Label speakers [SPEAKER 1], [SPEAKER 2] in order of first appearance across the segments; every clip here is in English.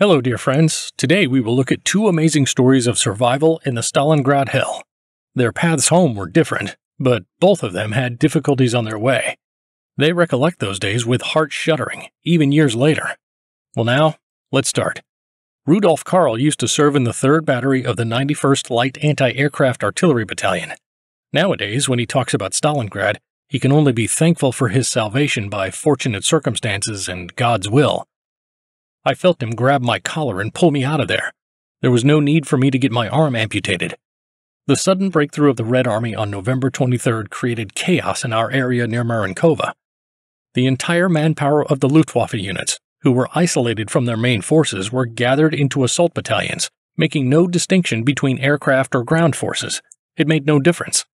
[SPEAKER 1] Hello, dear friends. Today we will look at two amazing stories of survival in the Stalingrad hell. Their paths home were different, but both of them had difficulties on their way. They recollect those days with heart shuddering, even years later. Well, now, let's start. Rudolf Karl used to serve in the 3rd Battery of the 91st Light Anti Aircraft Artillery Battalion. Nowadays, when he talks about Stalingrad, he can only be thankful for his salvation by fortunate circumstances and God's will. I felt him grab my collar and pull me out of there. There was no need for me to get my arm amputated. The sudden breakthrough of the Red Army on November 23rd created chaos in our area near Marinkova. The entire manpower of the Luftwaffe units, who were isolated from their main forces, were gathered into assault battalions, making no distinction between aircraft or ground forces. It made no difference.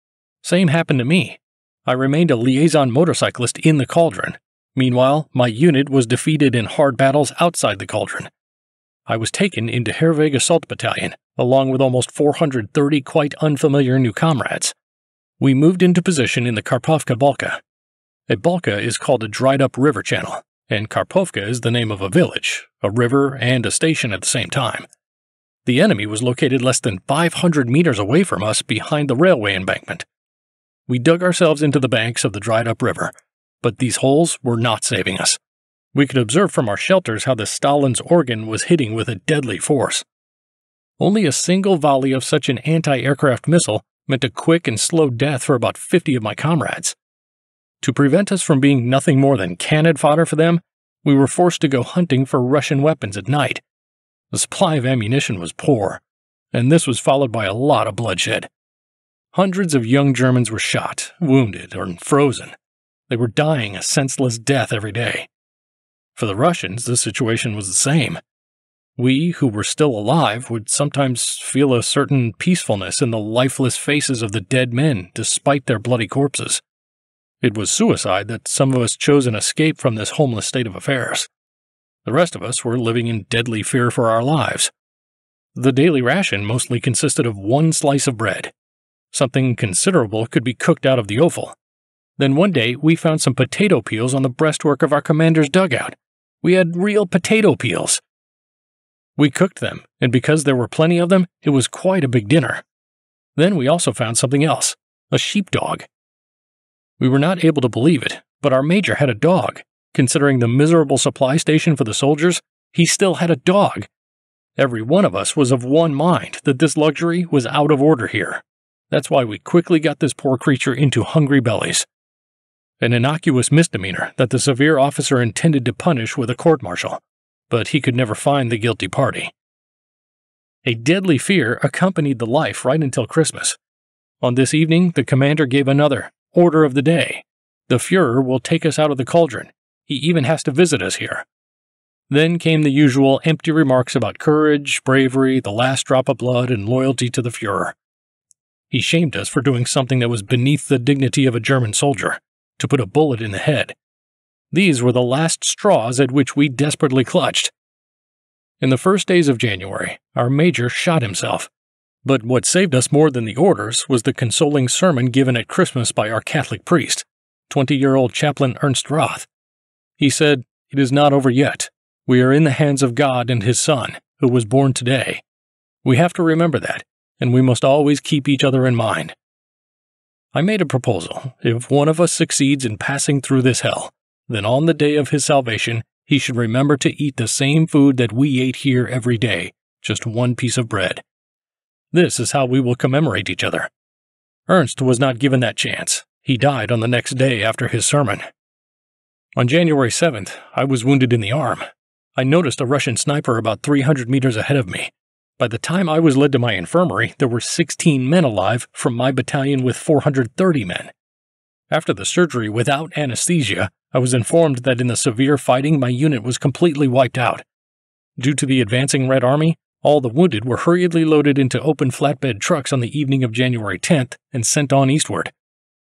[SPEAKER 1] Same happened to me. I remained a liaison motorcyclist in the cauldron, Meanwhile, my unit was defeated in hard battles outside the cauldron. I was taken into Herweg Assault Battalion, along with almost 430 quite unfamiliar new comrades. We moved into position in the Karpovka Balka. A balka is called a dried up river channel, and Karpovka is the name of a village, a river, and a station at the same time. The enemy was located less than 500 meters away from us behind the railway embankment. We dug ourselves into the banks of the dried up river but these holes were not saving us. We could observe from our shelters how the Stalin's organ was hitting with a deadly force. Only a single volley of such an anti aircraft missile meant a quick and slow death for about 50 of my comrades. To prevent us from being nothing more than cannon fodder for them, we were forced to go hunting for Russian weapons at night. The supply of ammunition was poor, and this was followed by a lot of bloodshed. Hundreds of young Germans were shot, wounded, or frozen. They were dying a senseless death every day. For the Russians, the situation was the same. We, who were still alive, would sometimes feel a certain peacefulness in the lifeless faces of the dead men, despite their bloody corpses. It was suicide that some of us chose an escape from this homeless state of affairs. The rest of us were living in deadly fear for our lives. The daily ration mostly consisted of one slice of bread. Something considerable could be cooked out of the offal, then one day, we found some potato peels on the breastwork of our commander's dugout. We had real potato peels. We cooked them, and because there were plenty of them, it was quite a big dinner. Then we also found something else a sheepdog. We were not able to believe it, but our major had a dog. Considering the miserable supply station for the soldiers, he still had a dog. Every one of us was of one mind that this luxury was out of order here. That's why we quickly got this poor creature into hungry bellies an innocuous misdemeanor that the severe officer intended to punish with a court martial, but he could never find the guilty party. A deadly fear accompanied the life right until Christmas. On this evening, the commander gave another order of the day. The Fuhrer will take us out of the cauldron. He even has to visit us here. Then came the usual empty remarks about courage, bravery, the last drop of blood, and loyalty to the Fuhrer. He shamed us for doing something that was beneath the dignity of a German soldier to put a bullet in the head. These were the last straws at which we desperately clutched. In the first days of January, our major shot himself. But what saved us more than the orders was the consoling sermon given at Christmas by our Catholic priest, 20 year old chaplain Ernst Roth. He said, It is not over yet. We are in the hands of God and His Son, who was born today. We have to remember that, and we must always keep each other in mind. I made a proposal. If one of us succeeds in passing through this hell, then on the day of his salvation, he should remember to eat the same food that we ate here every day, just one piece of bread. This is how we will commemorate each other. Ernst was not given that chance. He died on the next day after his sermon. On January 7th, I was wounded in the arm. I noticed a Russian sniper about 300 meters ahead of me. By the time I was led to my infirmary, there were 16 men alive from my battalion with 430 men. After the surgery without anesthesia, I was informed that in the severe fighting, my unit was completely wiped out. Due to the advancing Red Army, all the wounded were hurriedly loaded into open flatbed trucks on the evening of January 10th and sent on eastward.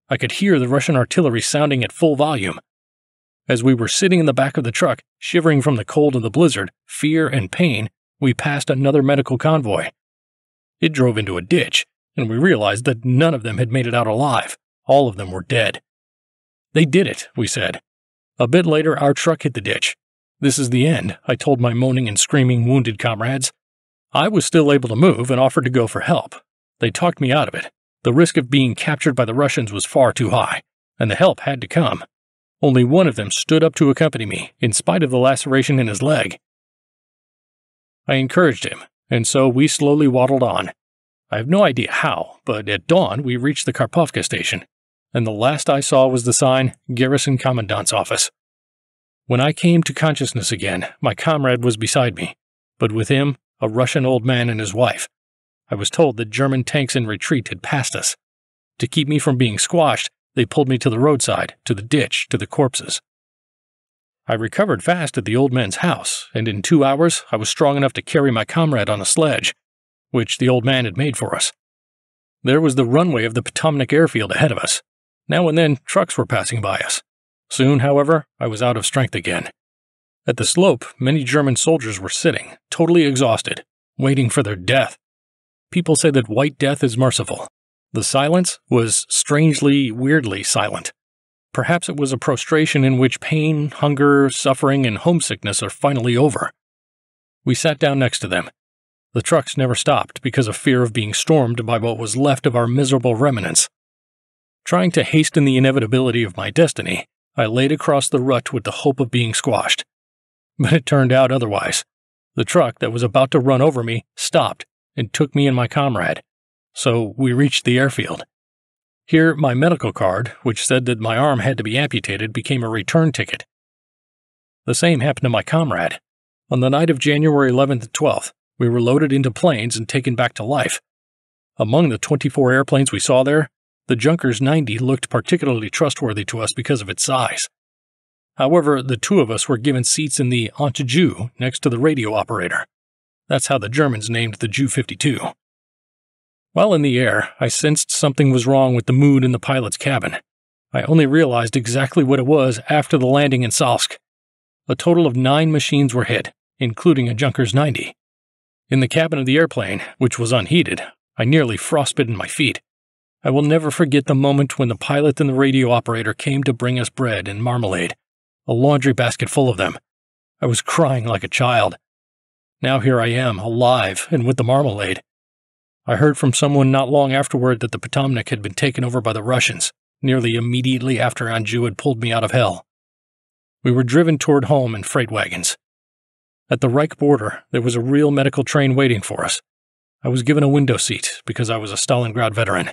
[SPEAKER 1] I could hear the Russian artillery sounding at full volume. As we were sitting in the back of the truck, shivering from the cold of the blizzard, fear, and pain, we passed another medical convoy. It drove into a ditch, and we realized that none of them had made it out alive. All of them were dead. They did it, we said. A bit later, our truck hit the ditch. This is the end, I told my moaning and screaming wounded comrades. I was still able to move and offered to go for help. They talked me out of it. The risk of being captured by the Russians was far too high, and the help had to come. Only one of them stood up to accompany me, in spite of the laceration in his leg. I encouraged him, and so we slowly waddled on. I have no idea how, but at dawn we reached the Karpovka station, and the last I saw was the sign Garrison Commandant's Office. When I came to consciousness again, my comrade was beside me, but with him, a Russian old man and his wife. I was told that German tanks in retreat had passed us. To keep me from being squashed, they pulled me to the roadside, to the ditch, to the corpses. I recovered fast at the old man's house, and in two hours I was strong enough to carry my comrade on a sledge, which the old man had made for us. There was the runway of the Potomac airfield ahead of us. Now and then trucks were passing by us. Soon, however, I was out of strength again. At the slope, many German soldiers were sitting, totally exhausted, waiting for their death. People say that white death is merciful. The silence was strangely, weirdly silent. Perhaps it was a prostration in which pain, hunger, suffering, and homesickness are finally over. We sat down next to them. The trucks never stopped because of fear of being stormed by what was left of our miserable remnants. Trying to hasten the inevitability of my destiny, I laid across the rut with the hope of being squashed. But it turned out otherwise. The truck that was about to run over me stopped and took me and my comrade. So we reached the airfield. Here, my medical card, which said that my arm had to be amputated, became a return ticket. The same happened to my comrade. On the night of January 11th and 12th, we were loaded into planes and taken back to life. Among the 24 airplanes we saw there, the Junkers 90 looked particularly trustworthy to us because of its size. However, the two of us were given seats in the Ante Jew next to the radio operator. That's how the Germans named the Ju 52. While in the air, I sensed something was wrong with the mood in the pilot's cabin. I only realized exactly what it was after the landing in Salsk. A total of nine machines were hit, including a Junkers 90. In the cabin of the airplane, which was unheated, I nearly frostbitten my feet. I will never forget the moment when the pilot and the radio operator came to bring us bread and marmalade, a laundry basket full of them. I was crying like a child. Now here I am, alive and with the marmalade. I heard from someone not long afterward that the Potomnik had been taken over by the Russians, nearly immediately after Anjou had pulled me out of hell. We were driven toward home in freight wagons. At the Reich border, there was a real medical train waiting for us. I was given a window seat because I was a Stalingrad veteran.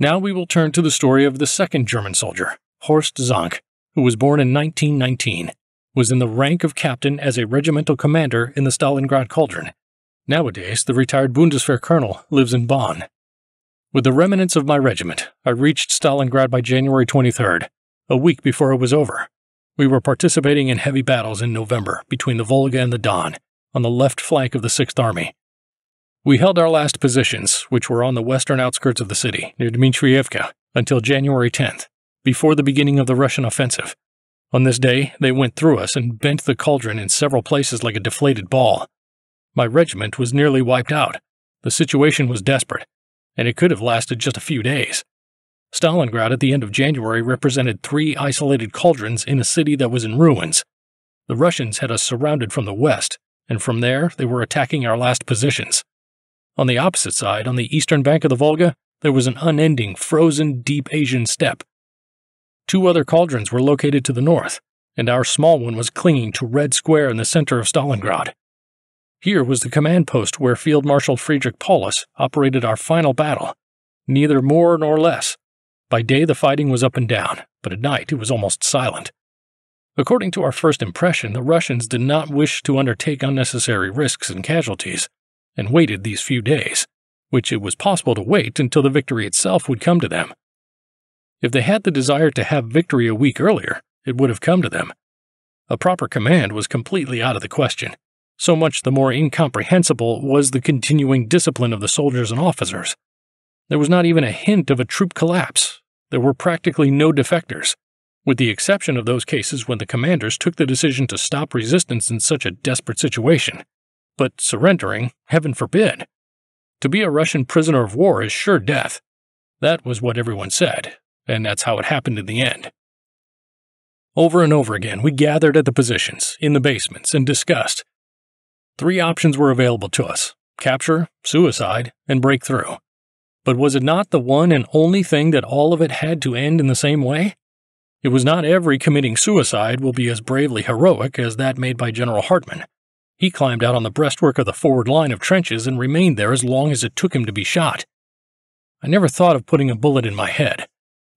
[SPEAKER 1] Now we will turn to the story of the second German soldier, Horst Zank, who was born in 1919, was in the rank of captain as a regimental commander in the Stalingrad cauldron, Nowadays, the retired Bundeswehr colonel lives in Bonn. With the remnants of my regiment, I reached Stalingrad by January 23rd, a week before it was over. We were participating in heavy battles in November between the Volga and the Don, on the left flank of the 6th Army. We held our last positions, which were on the western outskirts of the city, near Dmitrievka, until January 10th, before the beginning of the Russian offensive. On this day, they went through us and bent the cauldron in several places like a deflated ball. My regiment was nearly wiped out. The situation was desperate, and it could have lasted just a few days. Stalingrad at the end of January represented three isolated cauldrons in a city that was in ruins. The Russians had us surrounded from the west, and from there they were attacking our last positions. On the opposite side, on the eastern bank of the Volga, there was an unending, frozen, deep Asian steppe. Two other cauldrons were located to the north, and our small one was clinging to Red Square in the center of Stalingrad. Here was the command post where Field Marshal Friedrich Paulus operated our final battle, neither more nor less. By day, the fighting was up and down, but at night, it was almost silent. According to our first impression, the Russians did not wish to undertake unnecessary risks and casualties, and waited these few days, which it was possible to wait until the victory itself would come to them. If they had the desire to have victory a week earlier, it would have come to them. A proper command was completely out of the question so much the more incomprehensible was the continuing discipline of the soldiers and officers. There was not even a hint of a troop collapse. There were practically no defectors, with the exception of those cases when the commanders took the decision to stop resistance in such a desperate situation. But surrendering, heaven forbid. To be a Russian prisoner of war is sure death. That was what everyone said, and that's how it happened in the end. Over and over again, we gathered at the positions, in the basements, and discussed Three options were available to us capture, suicide, and breakthrough. But was it not the one and only thing that all of it had to end in the same way? It was not every committing suicide will be as bravely heroic as that made by General Hartman. He climbed out on the breastwork of the forward line of trenches and remained there as long as it took him to be shot. I never thought of putting a bullet in my head.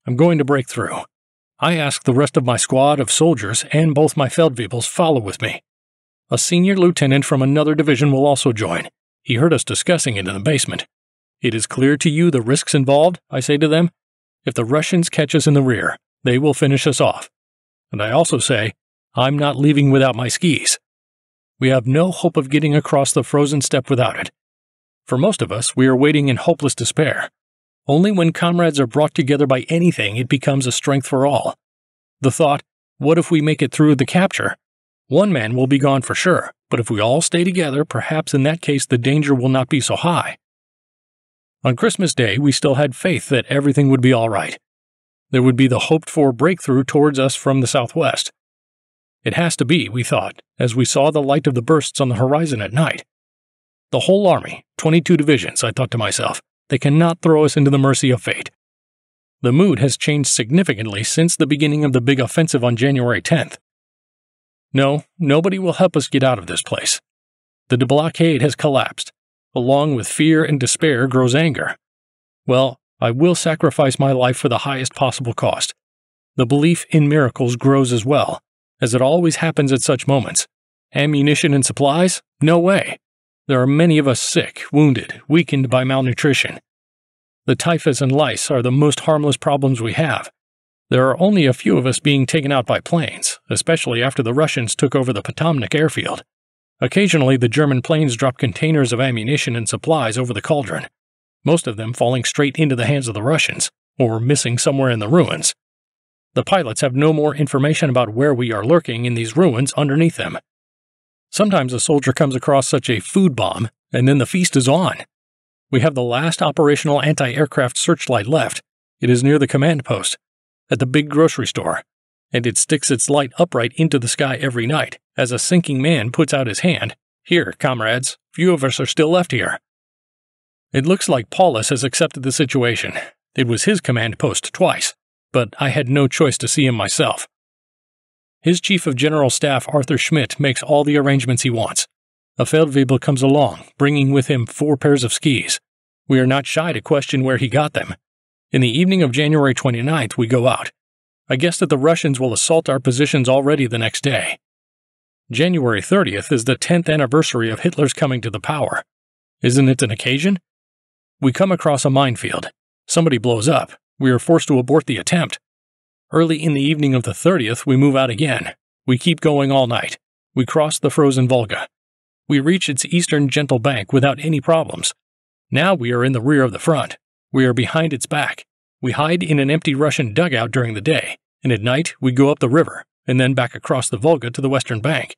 [SPEAKER 1] I'm going to break through. I asked the rest of my squad of soldiers and both my Feldwebels follow with me. A senior lieutenant from another division will also join. He heard us discussing it in the basement. It is clear to you the risks involved, I say to them. If the Russians catch us in the rear, they will finish us off. And I also say, I'm not leaving without my skis. We have no hope of getting across the frozen steppe without it. For most of us, we are waiting in hopeless despair. Only when comrades are brought together by anything, it becomes a strength for all. The thought, what if we make it through the capture, one man will be gone for sure, but if we all stay together, perhaps in that case the danger will not be so high. On Christmas Day, we still had faith that everything would be all right. There would be the hoped for breakthrough towards us from the southwest. It has to be, we thought, as we saw the light of the bursts on the horizon at night. The whole army, 22 divisions, I thought to myself, they cannot throw us into the mercy of fate. The mood has changed significantly since the beginning of the big offensive on January 10th. No, nobody will help us get out of this place. The blockade has collapsed. Along with fear and despair grows anger. Well, I will sacrifice my life for the highest possible cost. The belief in miracles grows as well, as it always happens at such moments. Ammunition and supplies? No way. There are many of us sick, wounded, weakened by malnutrition. The typhus and lice are the most harmless problems we have, there are only a few of us being taken out by planes, especially after the Russians took over the Potomnik airfield. Occasionally, the German planes drop containers of ammunition and supplies over the cauldron, most of them falling straight into the hands of the Russians, or missing somewhere in the ruins. The pilots have no more information about where we are lurking in these ruins underneath them. Sometimes a soldier comes across such a food bomb, and then the feast is on. We have the last operational anti aircraft searchlight left. It is near the command post, at the big grocery store, and it sticks its light upright into the sky every night as a sinking man puts out his hand. Here, comrades, few of us are still left here. It looks like Paulus has accepted the situation. It was his command post twice, but I had no choice to see him myself. His chief of general staff, Arthur Schmidt, makes all the arrangements he wants. A Feldwebel comes along, bringing with him four pairs of skis. We are not shy to question where he got them, in the evening of January 29th, we go out. I guess that the Russians will assault our positions already the next day. January 30th is the 10th anniversary of Hitler's coming to the power. Isn't it an occasion? We come across a minefield. Somebody blows up. We are forced to abort the attempt. Early in the evening of the 30th, we move out again. We keep going all night. We cross the frozen Volga. We reach its eastern gentle bank without any problems. Now we are in the rear of the front. We are behind its back. We hide in an empty Russian dugout during the day, and at night we go up the river and then back across the Volga to the western bank.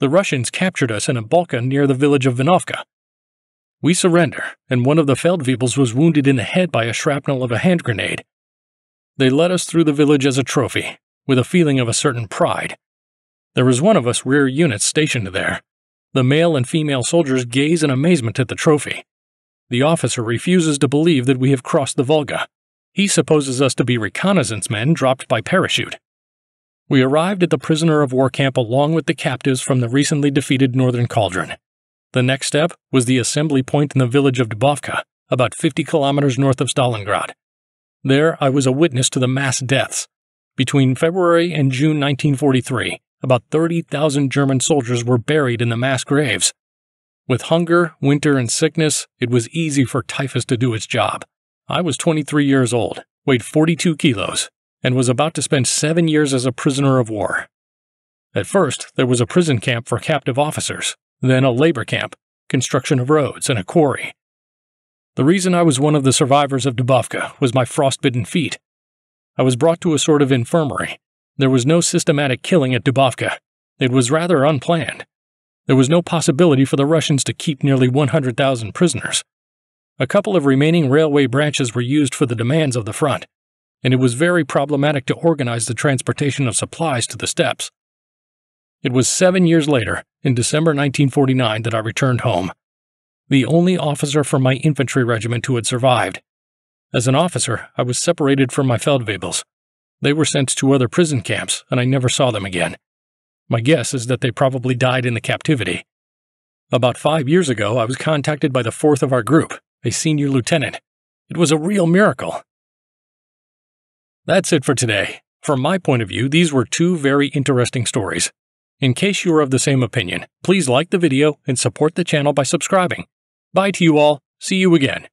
[SPEAKER 1] The Russians captured us in a Balkan near the village of Vinovka. We surrender, and one of the Feldwebels was wounded in the head by a shrapnel of a hand grenade. They led us through the village as a trophy, with a feeling of a certain pride. There was one of us rear units stationed there. The male and female soldiers gaze in amazement at the trophy. The officer refuses to believe that we have crossed the Volga. He supposes us to be reconnaissance men dropped by parachute. We arrived at the prisoner of war camp along with the captives from the recently defeated Northern Cauldron. The next step was the assembly point in the village of Dubovka, about 50 kilometers north of Stalingrad. There, I was a witness to the mass deaths. Between February and June 1943, about 30,000 German soldiers were buried in the mass graves, with hunger, winter, and sickness, it was easy for typhus to do its job. I was 23 years old, weighed 42 kilos, and was about to spend seven years as a prisoner of war. At first, there was a prison camp for captive officers, then a labor camp, construction of roads, and a quarry. The reason I was one of the survivors of Dubovka was my frostbitten feet. I was brought to a sort of infirmary. There was no systematic killing at Dubovka. It was rather unplanned. There was no possibility for the Russians to keep nearly 100,000 prisoners. A couple of remaining railway branches were used for the demands of the front, and it was very problematic to organize the transportation of supplies to the steppes. It was seven years later, in December 1949, that I returned home. The only officer from my infantry regiment who had survived. As an officer, I was separated from my Feldwebels. They were sent to other prison camps, and I never saw them again. My guess is that they probably died in the captivity. About five years ago, I was contacted by the fourth of our group, a senior lieutenant. It was a real miracle. That's it for today. From my point of view, these were two very interesting stories. In case you are of the same opinion, please like the video and support the channel by subscribing. Bye to you all. See you again.